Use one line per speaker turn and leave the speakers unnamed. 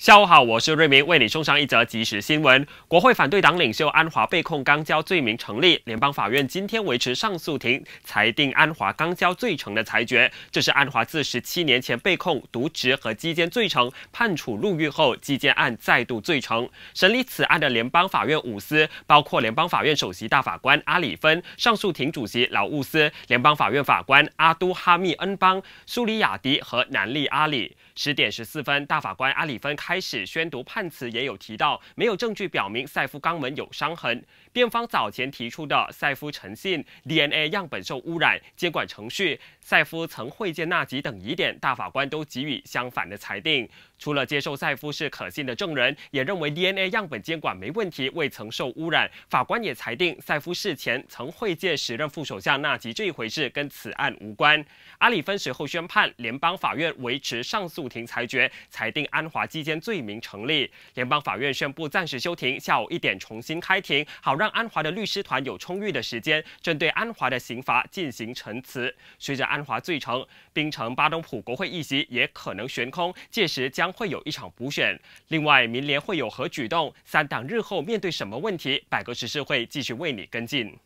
下午好，我是瑞明，为你送上一则即时新闻。国会反对党领袖安华被控肛交罪名成立，联邦法院今天维持上诉庭裁定安华肛交罪成的裁决。这是安华自十七年前被控渎职和基奸罪成，判处入狱后，基奸案再度罪成。审理此案的联邦法院五司包括联邦法院首席大法官阿里芬、上诉庭主席劳务斯、联邦法院法官阿都哈密恩邦、苏里亚迪和南利阿里。十点十四分，大法官阿里芬开。开始宣读判词，也有提到没有证据表明赛夫肛门有伤痕。辩方早前提出的赛夫诚信、DNA 样本受污染、监管程序、赛夫曾会见纳吉等疑点，大法官都给予相反的裁定。除了接受赛夫是可信的证人，也认为 DNA 样本监管没问题，未曾受污染。法官也裁定赛夫事前曾会见时任副首相纳吉这一回事跟此案无关。阿里分随后宣判，联邦法院维持上诉庭裁决，裁定安华基间。罪名成立，联邦法院宣布暂时休庭，下午一点重新开庭，好让安华的律师团有充裕的时间针对安华的刑罚进行陈词。随着安华罪成，槟城巴东普国会议席也可能悬空，届时将会有一场补选。另外，民联会有何举动？三党日后面对什么问题？百革实事会继续为你跟进。